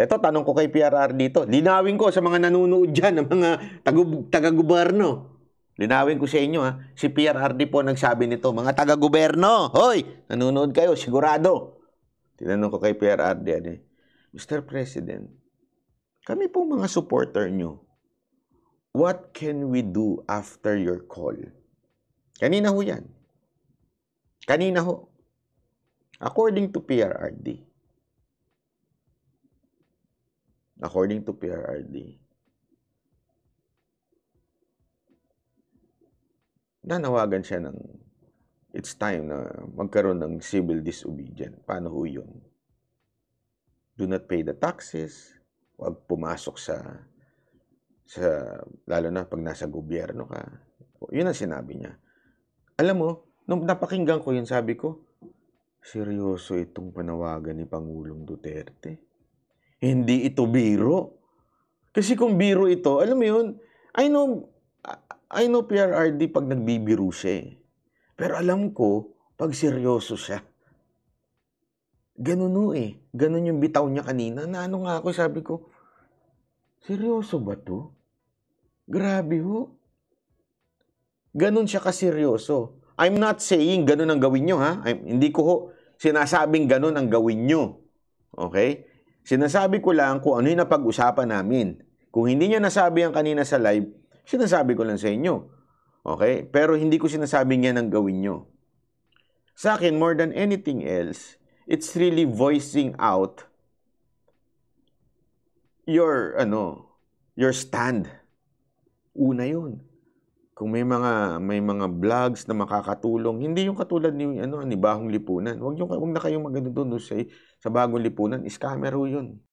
Ito, tanong ko kay PRR dito. Linawin ko sa mga nanonood dyan, ng mga taga-goberno. Linawin ko sa inyo, ha? Si PRRD po nagsabi nito, mga taga-goberno, hoy, nanonood kayo, sigurado. Tinanong ko kay PRRD, ano, eh, Mr. President, kami po mga supporter nyo. What can we do after your call? Kanina ho yan. Kanina ho. According to PRRD, according to PRRD. Nanawagan siya ng it's time na magkaroon ng civil disobedience. Paano ho yun? Do not pay the taxes. Huwag pumasok sa, sa lalo na pag nasa gobyerno ka. Yun ang sinabi niya. Alam mo, nung napakinggan ko yun, sabi ko, seryoso itong panawagan ni Pangulong Duterte. Hindi ito biro. Kasi kung biro ito, alam mo yun, I know, I know PRRD pag nagbibiro siya eh. Pero alam ko, pag seryoso siya. Ganun no eh. Ganun yung bitaw niya kanina. Na ano nga ako, sabi ko, seryoso ba to? Grabe ho. Ganun siya kaseryoso. I'm not saying ganun ang gawin nyo ha. I'm, hindi ko ho sinasabing ganun ang gawin nyo. Okay? Sinasabi ko lang kung ano yung napag-usapan namin. Kung hindi niya nasabi ang kanina sa live, sinasabi ko lang sa inyo. Okay? Pero hindi ko sinasabi niya ng gawin nyo. Sa akin, more than anything else, it's really voicing out your, ano, your stand. Una yun. Kung may mga may mga vlogs na makakatulong, hindi yung katulad ni ano ni Bahong Lipunan. Huwag yung wag na kayong magano doon sa sa Bagong Lipunan, scammer 'yun.